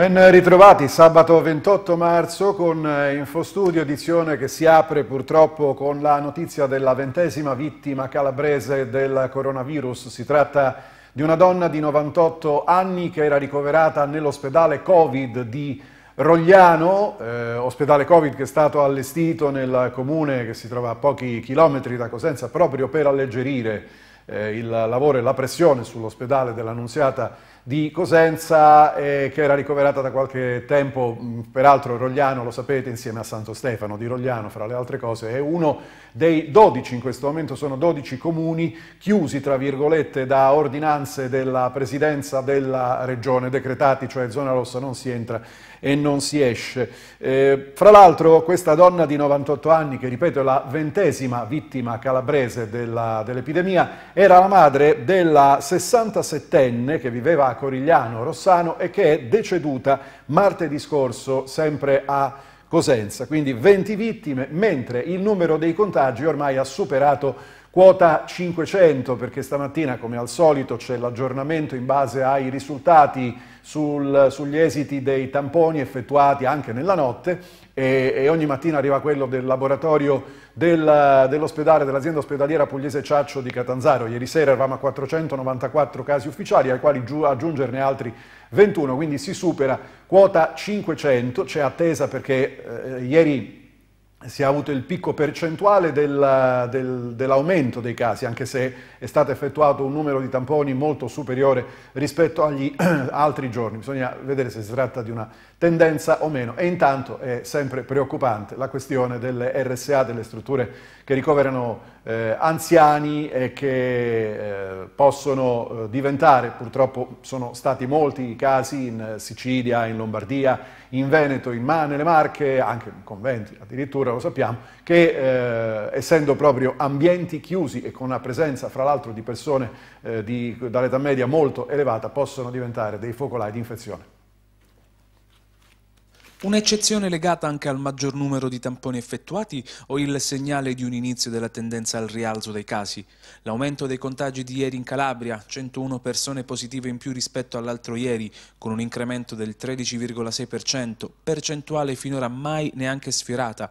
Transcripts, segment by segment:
Ben ritrovati sabato 28 marzo con eh, Infostudio, edizione che si apre purtroppo con la notizia della ventesima vittima calabrese del coronavirus. Si tratta di una donna di 98 anni che era ricoverata nell'ospedale Covid di Rogliano, eh, ospedale Covid che è stato allestito nel comune che si trova a pochi chilometri da Cosenza proprio per alleggerire eh, il lavoro e la pressione sull'ospedale dell'Annunziata di Cosenza eh, che era ricoverata da qualche tempo, mm, peraltro Rogliano lo sapete insieme a Santo Stefano di Rogliano fra le altre cose, è uno dei 12, in questo momento sono 12 comuni chiusi tra virgolette da ordinanze della presidenza della regione, decretati, cioè zona rossa non si entra e non si esce. Eh, fra l'altro questa donna di 98 anni, che ripeto è la ventesima vittima calabrese dell'epidemia, era la madre della 67enne che viveva Corigliano-Rossano e che è deceduta martedì scorso sempre a Cosenza. Quindi 20 vittime, mentre il numero dei contagi ormai ha superato Quota 500 perché stamattina come al solito c'è l'aggiornamento in base ai risultati sul, sugli esiti dei tamponi effettuati anche nella notte e, e ogni mattina arriva quello del laboratorio del, dell'ospedale dell'azienda ospedaliera pugliese Ciaccio di Catanzaro. Ieri sera eravamo a 494 casi ufficiali ai quali aggiungerne altri 21, quindi si supera quota 500, c'è attesa perché eh, ieri si è avuto il picco percentuale del, del, dell'aumento dei casi, anche se è stato effettuato un numero di tamponi molto superiore rispetto agli altri giorni. Bisogna vedere se si tratta di una tendenza o meno. E intanto è sempre preoccupante la questione delle RSA, delle strutture che ricoverano eh, anziani e che eh, possono eh, diventare, purtroppo sono stati molti i casi in Sicilia, in Lombardia, in Veneto, in Ma nelle Marche, anche in conventi addirittura lo sappiamo, che eh, essendo proprio ambienti chiusi e con una presenza fra l'altro di persone eh, dall'età media molto elevata possono diventare dei focolai di infezione. Un'eccezione legata anche al maggior numero di tamponi effettuati o il segnale di un inizio della tendenza al rialzo dei casi? L'aumento dei contagi di ieri in Calabria, 101 persone positive in più rispetto all'altro ieri, con un incremento del 13,6%, percentuale finora mai neanche sfiorata.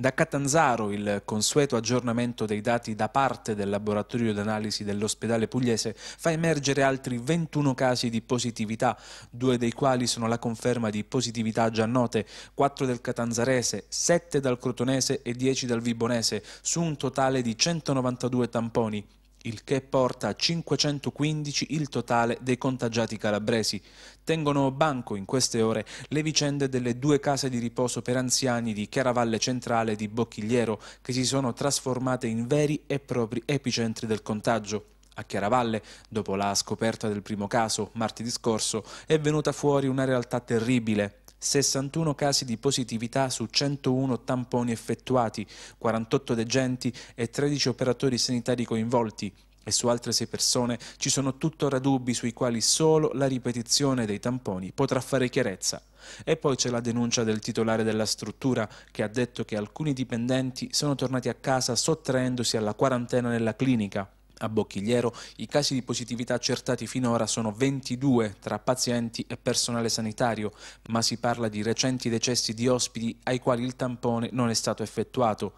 Da Catanzaro il consueto aggiornamento dei dati da parte del laboratorio d'analisi dell'ospedale pugliese fa emergere altri 21 casi di positività, due dei quali sono la conferma di positività già note, 4 del catanzarese, 7 dal crotonese e 10 dal vibonese, su un totale di 192 tamponi il che porta a 515 il totale dei contagiati calabresi. Tengono banco in queste ore le vicende delle due case di riposo per anziani di Chiaravalle Centrale e di Bocchigliero, che si sono trasformate in veri e propri epicentri del contagio. A Chiaravalle, dopo la scoperta del primo caso martedì scorso, è venuta fuori una realtà terribile. 61 casi di positività su 101 tamponi effettuati, 48 degenti e 13 operatori sanitari coinvolti, e su altre sei persone ci sono tuttora dubbi sui quali solo la ripetizione dei tamponi potrà fare chiarezza. E poi c'è la denuncia del titolare della struttura che ha detto che alcuni dipendenti sono tornati a casa sottraendosi alla quarantena nella clinica. A Bocchigliero i casi di positività accertati finora sono 22 tra pazienti e personale sanitario, ma si parla di recenti decessi di ospiti ai quali il tampone non è stato effettuato.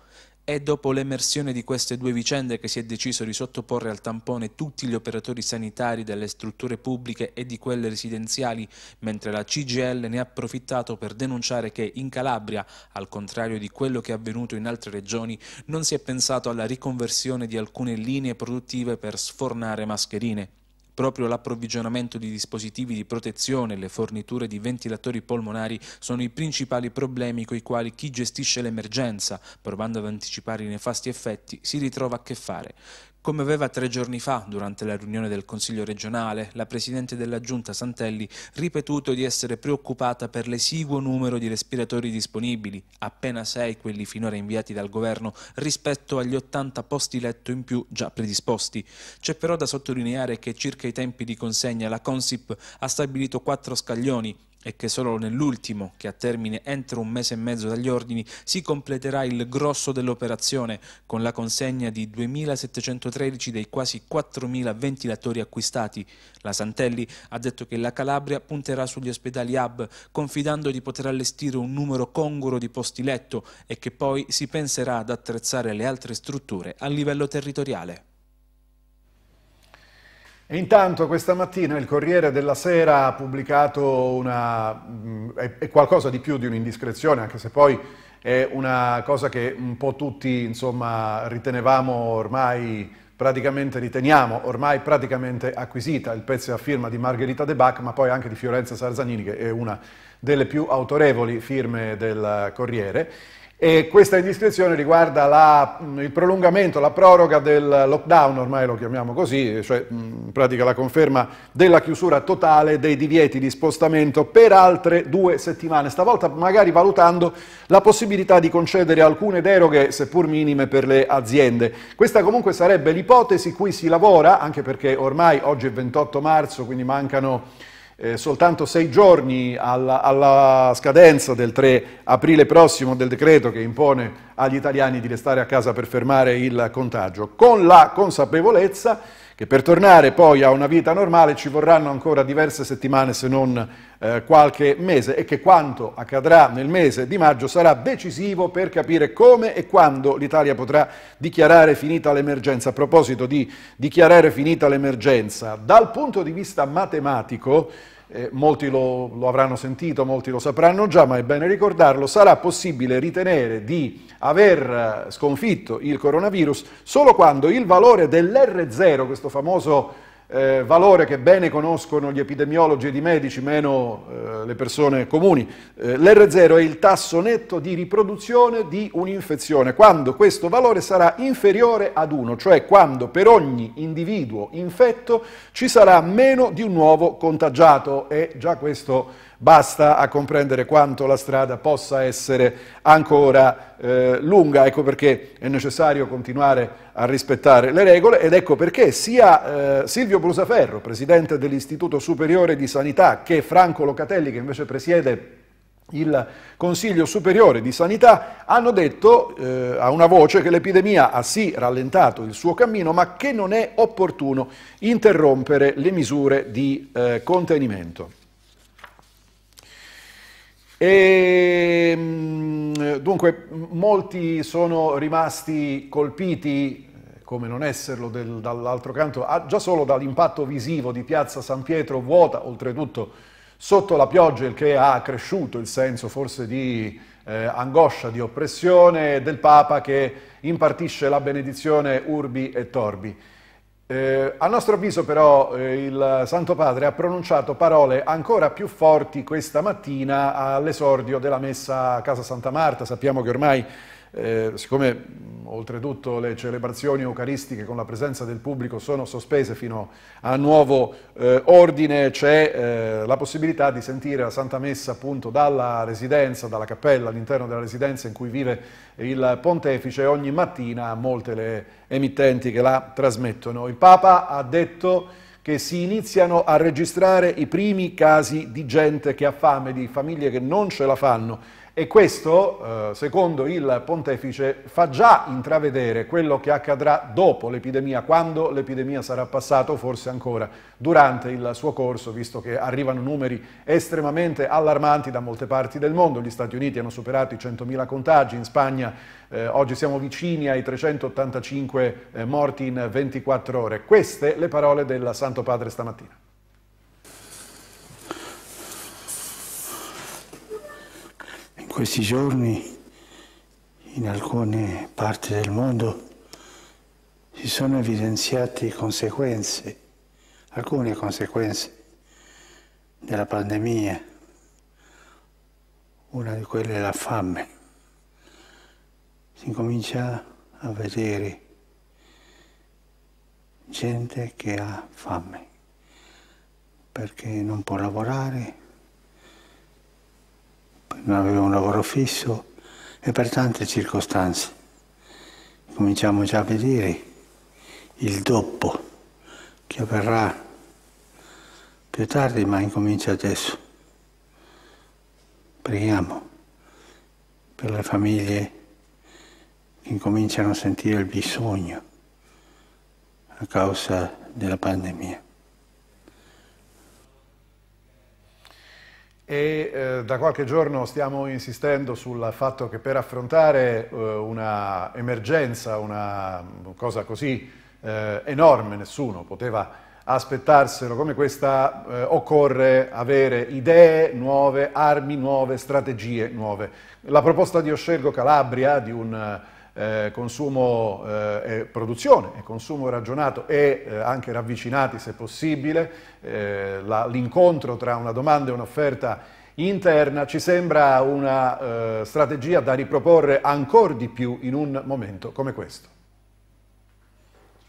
È dopo l'emersione di queste due vicende che si è deciso di sottoporre al tampone tutti gli operatori sanitari delle strutture pubbliche e di quelle residenziali, mentre la CGL ne ha approfittato per denunciare che in Calabria, al contrario di quello che è avvenuto in altre regioni, non si è pensato alla riconversione di alcune linee produttive per sfornare mascherine. Proprio l'approvvigionamento di dispositivi di protezione e le forniture di ventilatori polmonari sono i principali problemi con i quali chi gestisce l'emergenza, provando ad anticipare i nefasti effetti, si ritrova a che fare. Come aveva tre giorni fa, durante la riunione del Consiglio regionale, la Presidente della Giunta Santelli ripetuto di essere preoccupata per l'esiguo numero di respiratori disponibili, appena sei quelli finora inviati dal Governo rispetto agli 80 posti letto in più già predisposti. C'è però da sottolineare che circa i tempi di consegna la Consip ha stabilito quattro scaglioni, e che solo nell'ultimo, che a termine entro un mese e mezzo dagli ordini, si completerà il grosso dell'operazione con la consegna di 2.713 dei quasi 4.000 ventilatori acquistati. La Santelli ha detto che la Calabria punterà sugli ospedali hub, confidando di poter allestire un numero congruo di posti letto e che poi si penserà ad attrezzare le altre strutture a livello territoriale. E intanto questa mattina il Corriere della Sera ha pubblicato una, mm, è qualcosa di più di un'indiscrezione, anche se poi è una cosa che un po' tutti insomma, ritenevamo ormai praticamente riteniamo ormai praticamente acquisita il pezzo a firma di Margherita De Bach, ma poi anche di Fiorenza Sarzanini, che è una delle più autorevoli firme del Corriere. E questa indiscrezione riguarda la, mm, il prolungamento, la proroga del lockdown, ormai lo chiamiamo così, cioè mm, in pratica la conferma della chiusura totale dei divieti di spostamento per altre due settimane, stavolta magari valutando la possibilità di concedere alcune deroghe, seppur minime, per le aziende. Questa comunque sarebbe l'ipotesi cui si lavora, anche perché ormai oggi è 28 marzo, quindi mancano eh, soltanto sei giorni alla, alla, scadenza del 3 aprile prossimo del decreto che impone agli italiani di restare a casa per fermare il contagio, con la consapevolezza che per tornare poi a una vita normale ci vorranno ancora diverse settimane se non eh, qualche mese e che quanto accadrà nel mese di maggio sarà decisivo per capire come e quando l'Italia potrà dichiarare finita l'emergenza. A proposito di dichiarare finita l'emergenza, dal punto di vista matematico eh, molti lo, lo, avranno sentito, molti lo sapranno già, ma è bene ricordarlo, sarà possibile ritenere di aver eh, sconfitto il coronavirus solo quando il valore dell'R0, questo famoso eh, valore che bene conoscono gli epidemiologi ed i medici, meno eh, le persone comuni. Eh, L'R0 è il tasso netto di riproduzione di un'infezione, quando questo valore sarà inferiore ad 1, cioè quando per ogni individuo infetto ci sarà meno di un nuovo contagiato. E già questo Basta a comprendere quanto la strada possa essere ancora eh, lunga, ecco perché è necessario continuare a rispettare le regole ed ecco perché sia eh, Silvio Brusaferro, presidente dell'Istituto Superiore di Sanità, che Franco Locatelli, che invece presiede il Consiglio Superiore di Sanità hanno detto eh, a una voce che l'epidemia ha sì rallentato il suo cammino, ma che non è opportuno interrompere le misure di eh, contenimento. E, ehm, dunque, molti sono rimasti colpiti, come non esserlo del, dall'altro canto, già solo dall'impatto visivo di Piazza San Pietro vuota, oltretutto sotto la pioggia, il che ha cresciuto il senso forse di eh, angoscia, di oppressione del Papa che impartisce la benedizione urbi e torbi. Eh, a nostro avviso però eh, il Santo Padre ha pronunciato parole ancora più forti questa mattina all'esordio della messa a Casa Santa Marta. Sappiamo che ormai eh, siccome oltretutto le celebrazioni eucaristiche con la presenza del pubblico sono sospese fino a nuovo eh, ordine, c'è eh, la possibilità di sentire la Santa Messa appunto dalla residenza, dalla cappella all'interno della residenza in cui vive il pontefice ogni mattina a molte le emittenti che la trasmettono. Il Papa ha detto che si iniziano a registrare i primi casi di gente che ha fame, di famiglie che non ce la fanno e questo, eh, secondo il pontefice, fa già intravedere quello che accadrà dopo l'epidemia, quando l'epidemia sarà passata o forse ancora durante il suo corso, visto che arrivano numeri estremamente allarmanti da molte parti del mondo. Gli Stati Uniti hanno superato i 100.000 contagi, in Spagna eh, oggi siamo vicini ai 385 eh, morti in 24 ore. Queste le parole del Santo Padre stamattina. questi giorni in alcune parti del mondo si sono evidenziate conseguenze, alcune conseguenze della pandemia. Una di quelle è la fame. Si comincia a vedere gente che ha fame perché non può lavorare, non avevo un lavoro fisso e per tante circostanze. Cominciamo già a vedere il dopo che avverrà più tardi, ma incomincia adesso. Preghiamo per le famiglie che incominciano a sentire il bisogno a causa della pandemia. e eh, da qualche giorno stiamo insistendo sul fatto che per affrontare eh, una emergenza, una mm, cosa così eh, enorme, nessuno poteva aspettarselo come questa, eh, occorre avere idee nuove, armi nuove, strategie nuove. La proposta di Oscelgo Calabria, di un eh, consumo eh, e produzione e consumo ragionato e eh, anche ravvicinati se possibile, eh, l'incontro tra una domanda e un'offerta interna ci sembra una eh, strategia da riproporre ancora di più in un momento come questo.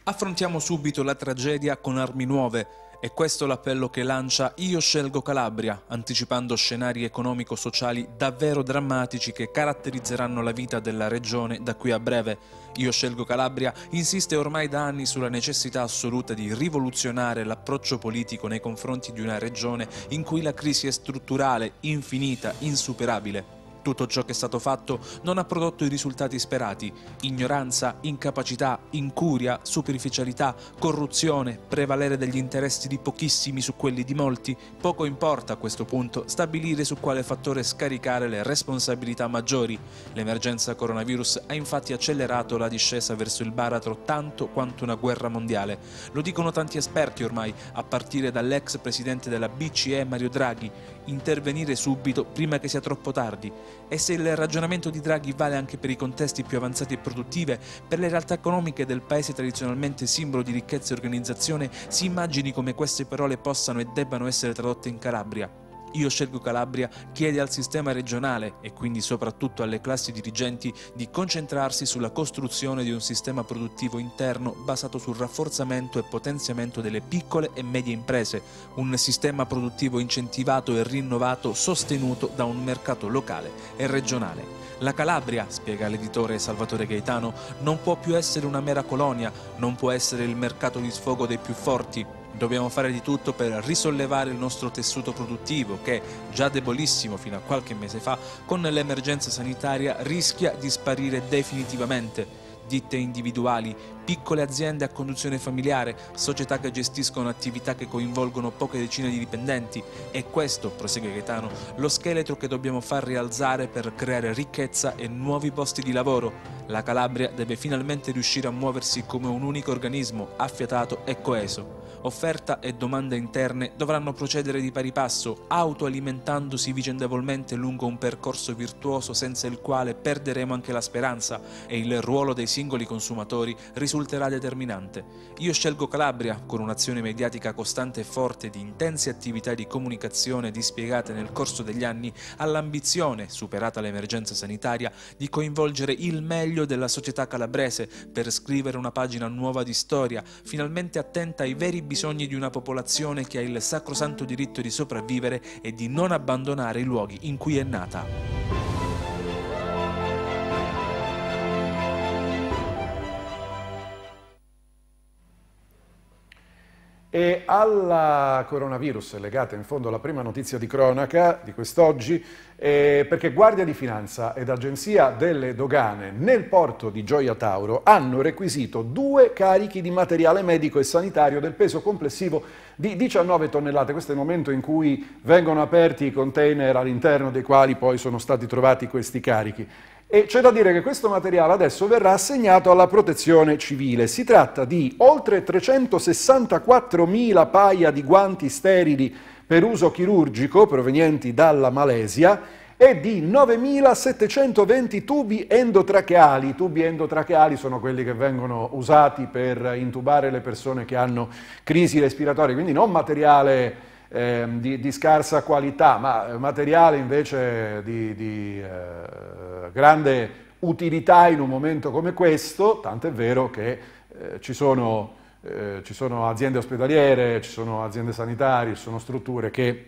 Affrontiamo subito la tragedia con armi nuove. È questo l'appello che lancia Io scelgo Calabria, anticipando scenari economico-sociali davvero drammatici che caratterizzeranno la vita della regione da qui a breve. Io scelgo Calabria insiste ormai da anni sulla necessità assoluta di rivoluzionare l'approccio politico nei confronti di una regione in cui la crisi è strutturale, infinita, insuperabile. Tutto ciò che è stato fatto non ha prodotto i risultati sperati. Ignoranza, incapacità, incuria, superficialità, corruzione, prevalere degli interessi di pochissimi su quelli di molti, poco importa a questo punto stabilire su quale fattore scaricare le responsabilità maggiori. L'emergenza coronavirus ha infatti accelerato la discesa verso il baratro tanto quanto una guerra mondiale. Lo dicono tanti esperti ormai, a partire dall'ex presidente della BCE Mario Draghi intervenire subito prima che sia troppo tardi e se il ragionamento di Draghi vale anche per i contesti più avanzati e produttive, per le realtà economiche del paese tradizionalmente simbolo di ricchezza e organizzazione, si immagini come queste parole possano e debbano essere tradotte in Calabria. Io scelgo Calabria chiede al sistema regionale e quindi soprattutto alle classi dirigenti di concentrarsi sulla costruzione di un sistema produttivo interno basato sul rafforzamento e potenziamento delle piccole e medie imprese, un sistema produttivo incentivato e rinnovato sostenuto da un mercato locale e regionale. La Calabria, spiega l'editore Salvatore Gaetano, non può più essere una mera colonia, non può essere il mercato di sfogo dei più forti, dobbiamo fare di tutto per risollevare il nostro tessuto produttivo che, già debolissimo fino a qualche mese fa, con l'emergenza sanitaria rischia di sparire definitivamente. Ditte individuali, piccole aziende a conduzione familiare, società che gestiscono attività che coinvolgono poche decine di dipendenti. E questo, prosegue Gaetano, lo scheletro che dobbiamo far rialzare per creare ricchezza e nuovi posti di lavoro. La Calabria deve finalmente riuscire a muoversi come un unico organismo, affiatato e coeso. Offerta e domanda interne dovranno procedere di pari passo, autoalimentandosi vicendevolmente lungo un percorso virtuoso senza il quale perderemo anche la speranza e il ruolo dei singoli consumatori risulterà determinante. Io scelgo Calabria, con un'azione mediatica costante e forte di intense attività di comunicazione dispiegate nel corso degli anni, all'ambizione, superata l'emergenza sanitaria, di coinvolgere il meglio della società calabrese per scrivere una pagina nuova di storia, finalmente attenta ai veri bisogni di una popolazione che ha il sacrosanto diritto di sopravvivere e di non abbandonare i luoghi in cui è nata. E alla coronavirus legata in fondo alla prima notizia di cronaca di quest'oggi, eh, perché Guardia di Finanza ed Agenzia delle Dogane nel porto di Gioia Tauro hanno requisito due carichi di materiale medico e sanitario del peso complessivo di 19 tonnellate. Questo è il momento in cui vengono aperti i container all'interno dei quali poi sono stati trovati questi carichi. E c'è da dire che questo materiale adesso verrà assegnato alla protezione civile. Si tratta di oltre 364.000 paia di guanti sterili per uso chirurgico provenienti dalla Malesia e di 9.720 tubi endotracheali. I tubi endotracheali sono quelli che vengono usati per intubare le persone che hanno crisi respiratorie, quindi non materiale eh, di, di, scarsa qualità, ma eh, materiale invece di, di eh, grande utilità in un momento come questo, tant'è vero che eh, ci sono, eh, ci, sono, aziende ospedaliere, ci sono aziende sanitarie, ci sono strutture che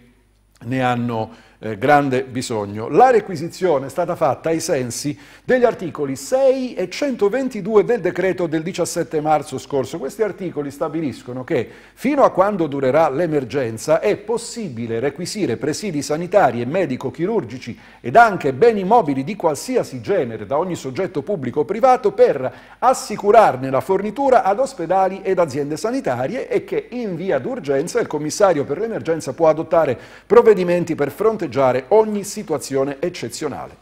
ne hanno eh, grande bisogno. La requisizione è stata fatta ai sensi degli articoli 6 e 122 del decreto del 17 marzo scorso. Questi articoli stabiliscono che fino a quando durerà l'emergenza è possibile requisire presidi sanitari e medico-chirurgici ed anche beni mobili di qualsiasi genere da ogni soggetto pubblico o privato per assicurarne la fornitura ad ospedali ed aziende sanitarie e che in via d'urgenza il commissario per l'emergenza può adottare provvedimenti per fronteggiare fronteggiare ogni situazione eccezionale.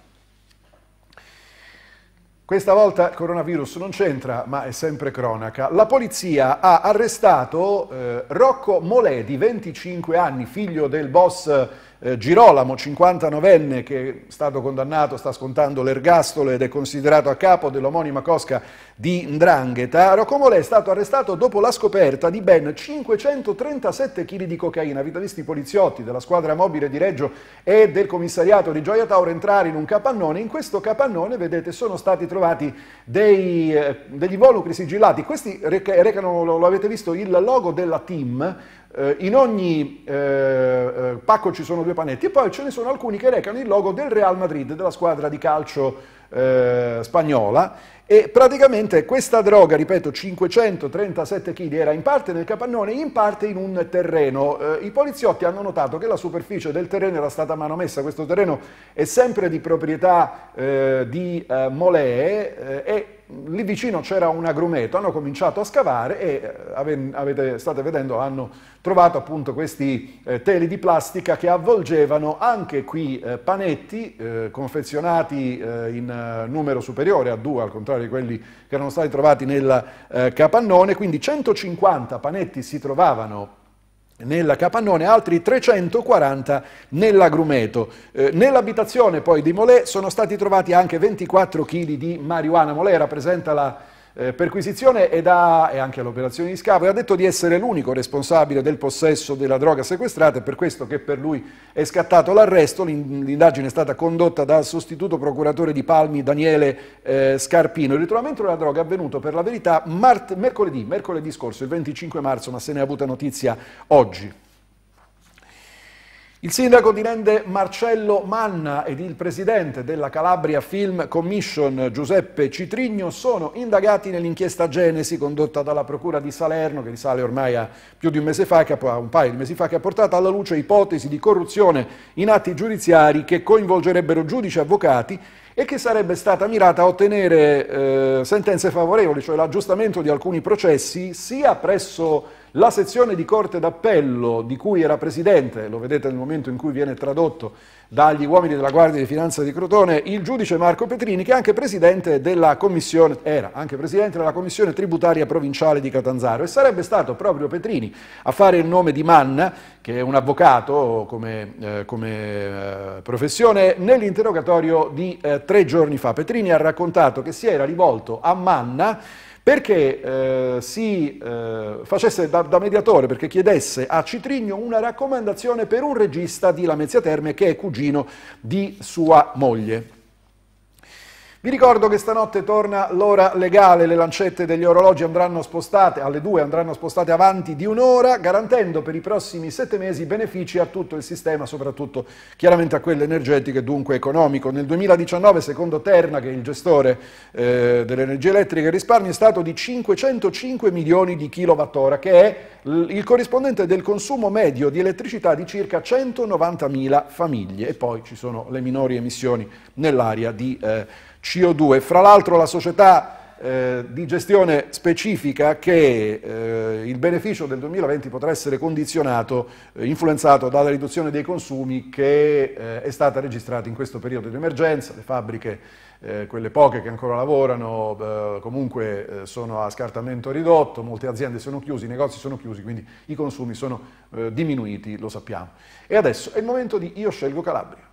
Questa volta il coronavirus non c'entra, ma è sempre cronaca. La polizia ha arrestato eh, Rocco Moledi, 25 anni, figlio del boss eh, Girolamo, 59enne, che è stato condannato, sta scontando l'ergastolo ed è considerato a capo dell'omonima cosca di Ndrangheta, Rocomole è stato arrestato dopo la scoperta di ben 537 kg di cocaina. Avete visto i poliziotti della squadra mobile di Reggio e del commissariato di Gioia Tauro entrare in un capannone? In questo capannone, vedete, sono stati trovati dei, eh, degli involucri sigillati. Questi recano, lo, lo avete visto, il logo della team. Eh, in ogni eh, eh, pacco ci sono due due panetti. E poi ce ne sono alcuni che recano il logo del Real Madrid, della squadra di calcio eh, spagnola e praticamente questa droga, ripeto, 537 kg era in parte nel capannone, in parte in un terreno. Eh, I poliziotti hanno notato che la superficie del terreno era stata manomessa, questo terreno è sempre di proprietà eh, di eh, Molee eh, e lì vicino c'era un agrumeto, hanno cominciato a scavare e eh, ave, avete, state vedendo hanno trovato appunto questi eh, teli di plastica che avvolgevano anche qui eh, panetti eh, confezionati eh, in eh, numero superiore a due, al contrario di quelli che erano stati trovati nel eh, capannone, quindi 150 panetti si trovavano nella capannone, altri 340 nell'agrumeto. Eh, nell'abitazione poi di Molè sono stati trovati anche 24 kg di marijuana. Molè rappresenta la eh, perquisizione ed ha, e anche all'operazione di scavo e ha detto di essere l'unico responsabile del possesso della droga sequestrata e per questo che per lui è scattato l'arresto. L'indagine è stata condotta dal sostituto procuratore di Palmi Daniele eh, Scarpino. Il ritrovamento della droga è avvenuto per la verità mercoledì, mercoledì scorso, il 25 marzo, ma se ne è avuta notizia oggi. Il sindaco di Rende Marcello Manna ed il presidente della Calabria Film Commission Giuseppe Citrigno sono indagati nell'inchiesta Genesi condotta dalla Procura di Salerno che risale ormai a più di un mese fa, un paio di mesi fa, che ha portato alla luce ipotesi di corruzione in atti giudiziari che coinvolgerebbero giudici e avvocati e che sarebbe stata mirata a ottenere eh, sentenze favorevoli, cioè l'aggiustamento di alcuni processi sia presso la sezione di Corte d'Appello di cui era presidente, lo vedete nel momento in cui viene tradotto dagli uomini della Guardia di Finanza di Crotone, il giudice Marco Petrini, che è anche presidente della commissione, era anche presidente della commissione tributaria provinciale di Catanzaro e sarebbe stato proprio Petrini a fare il nome di Manna, che è un avvocato come, eh, come eh, professione, nell'interrogatorio di eh, tre giorni fa. Petrini ha raccontato che si era rivolto a Manna perché eh, si eh, facesse da, da, mediatore, perché chiedesse a Citrigno una raccomandazione per un regista di Lamezia Terme che è cugino di sua moglie. Vi ricordo che stanotte torna l'ora legale, le lancette degli orologi andranno spostate, alle 2 andranno spostate avanti di un'ora, garantendo per i prossimi sette mesi benefici a tutto il sistema, soprattutto chiaramente a quelle energetiche e dunque economico. Nel 2019, secondo Terna, che è il gestore eh, dell'energia elettrica, il risparmio è stato di 505 milioni di kilowattora, che è il corrispondente del consumo medio di elettricità di circa 190 mila famiglie. E poi ci sono le minori emissioni nell'area di... Eh, CO2. Fra l'altro la società eh, di gestione specifica che eh, il beneficio del 2020 potrà essere condizionato, eh, influenzato dalla riduzione dei consumi che eh, è stata registrata in questo periodo di emergenza, le fabbriche, eh, quelle poche che ancora lavorano, eh, comunque sono a scartamento ridotto, molte aziende sono chiuse, i negozi sono chiusi, quindi i consumi sono diminuiti, lo sappiamo. E adesso è il momento di Io scelgo Calabria.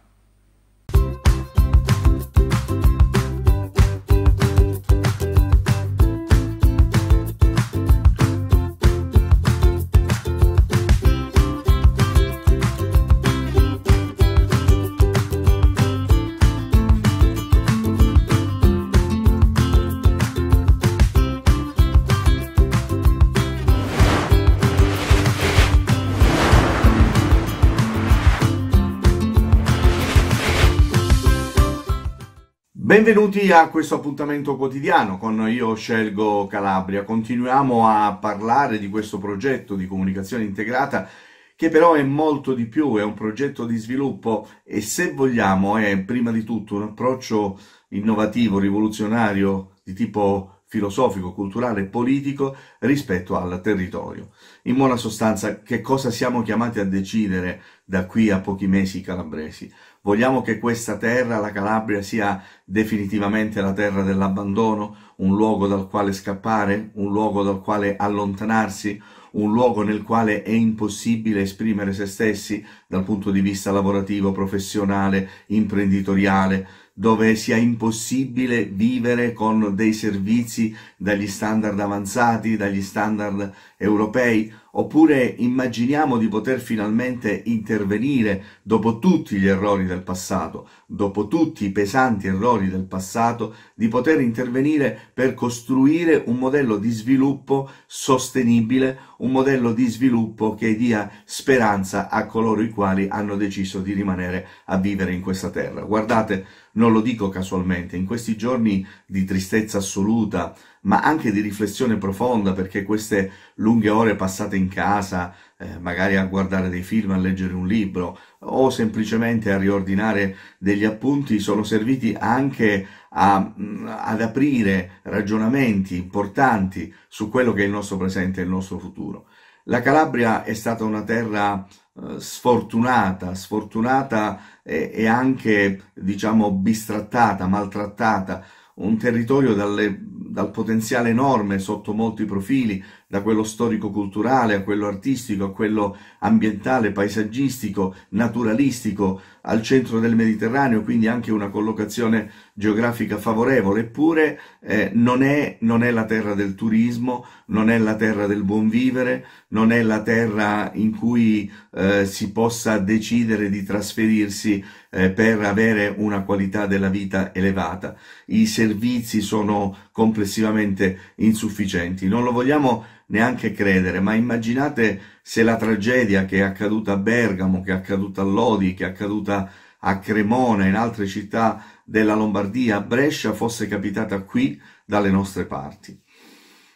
Benvenuti a questo appuntamento quotidiano con Io Scelgo Calabria. Continuiamo a parlare di questo progetto di comunicazione integrata che però è molto di più, è un progetto di sviluppo e se vogliamo è prima di tutto un approccio innovativo, rivoluzionario di tipo filosofico, culturale e politico rispetto al territorio. In buona sostanza che cosa siamo chiamati a decidere da qui a pochi mesi calabresi? Vogliamo che questa terra, la Calabria, sia definitivamente la terra dell'abbandono, un luogo dal quale scappare, un luogo dal quale allontanarsi, un luogo nel quale è impossibile esprimere se stessi dal punto di vista lavorativo, professionale, imprenditoriale, dove sia impossibile vivere con dei servizi dagli standard avanzati, dagli standard europei, oppure immaginiamo di poter finalmente intervenire dopo tutti gli errori del passato, dopo tutti i pesanti errori del passato, di poter intervenire per costruire un modello di sviluppo sostenibile, un modello di sviluppo che dia speranza a coloro i quali hanno deciso di rimanere a vivere in questa terra. Guardate, non lo dico casualmente, in questi giorni di tristezza assoluta, ma anche di riflessione profonda, perché queste lunghe ore passate in casa, eh, magari a guardare dei film, a leggere un libro o semplicemente a riordinare degli appunti, sono serviti anche a, mm, ad aprire ragionamenti importanti su quello che è il nostro presente e il nostro futuro. La Calabria è stata una terra eh, sfortunata, sfortunata e, e, anche, diciamo, bistrattata, maltrattata, un territorio dalle, dal potenziale enorme sotto molti profili, da quello storico-culturale a quello artistico, a quello ambientale, paesaggistico, naturalistico, al centro del Mediterraneo, quindi anche una collocazione geografica favorevole, eppure eh, non, è, non è la terra del turismo, non è la terra del buon vivere, non è la terra in cui eh, si possa decidere di trasferirsi eh, per avere una qualità della vita elevata. I servizi sono complessivamente insufficienti. Non lo vogliamo neanche credere, ma immaginate se la tragedia che è accaduta a Bergamo, che è accaduta a Lodi, che è accaduta a Cremona, in altre città della Lombardia, a Brescia, fosse capitata qui dalle nostre parti.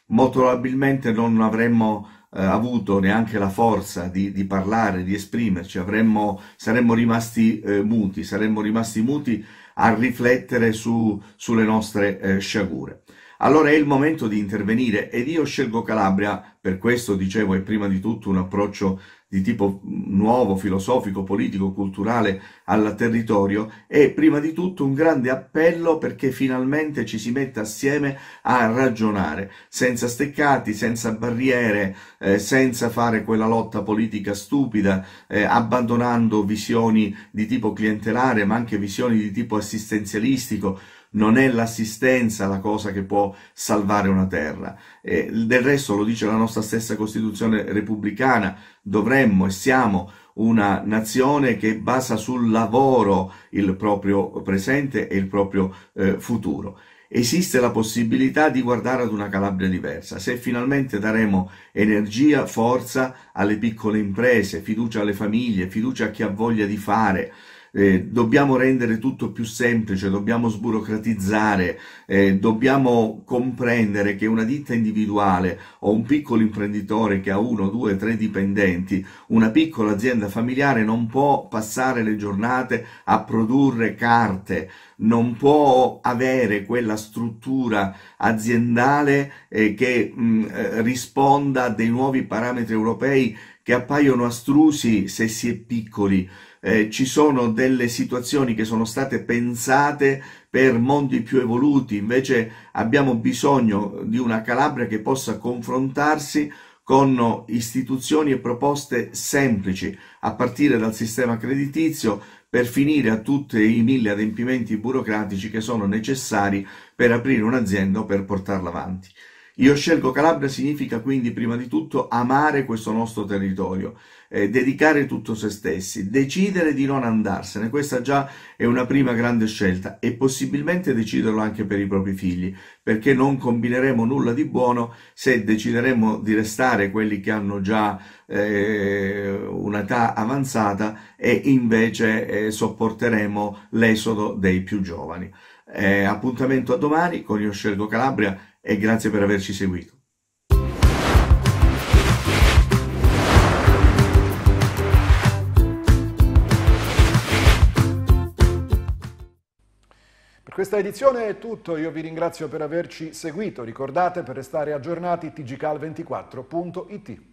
Molto probabilmente non avremmo eh, avuto neanche la forza di, di parlare, di esprimerci, avremmo, saremmo rimasti eh, muti, saremmo rimasti muti a riflettere su, sulle nostre eh, sciagure allora è il momento di intervenire ed io scelgo Calabria, per questo dicevo è prima di tutto un approccio di tipo nuovo, filosofico, politico, culturale al territorio è prima di tutto un grande appello perché finalmente ci si metta assieme a ragionare, senza steccati, senza barriere, eh, senza fare quella lotta politica stupida, eh, abbandonando visioni di tipo clientelare ma anche visioni di tipo assistenzialistico non è l'assistenza la cosa che può salvare una terra. Eh, del resto lo dice la nostra stessa Costituzione repubblicana, dovremmo e siamo una nazione che basa sul lavoro il proprio presente e il proprio eh, futuro. Esiste la possibilità di guardare ad una Calabria diversa, se finalmente daremo energia, forza alle piccole imprese, fiducia alle famiglie, fiducia a chi ha voglia di fare, eh, dobbiamo rendere tutto più semplice, dobbiamo sburocratizzare, eh, dobbiamo comprendere che una ditta individuale o un piccolo imprenditore che ha uno, due, tre dipendenti, una piccola azienda familiare non può passare le giornate a produrre carte, non può avere quella struttura aziendale eh, che mh, mm, eh, risponda a dei nuovi parametri europei che appaiono astrusi se si è piccoli eh, ci sono delle situazioni che sono state pensate per mondi più evoluti, invece abbiamo bisogno di una Calabria che possa confrontarsi con istituzioni e proposte semplici, a partire dal sistema creditizio per finire a tutti i mille adempimenti burocratici che sono necessari per aprire un'azienda o per portarla avanti. Io scelgo Calabria significa quindi prima di tutto amare questo nostro territorio, eh, dedicare tutto se stessi, decidere di non andarsene, questa già è una prima grande scelta e possibilmente deciderlo anche per i propri figli, perché non combineremo nulla di buono se decideremo di restare quelli che hanno già eh, un'età avanzata e invece eh, sopporteremo l'esodo dei più giovani. Eh, appuntamento a domani con Io Scelgo Calabria e grazie per averci seguito. Per questa edizione è tutto, io vi ringrazio per averci seguito, ricordate per restare aggiornati tgcal24.it.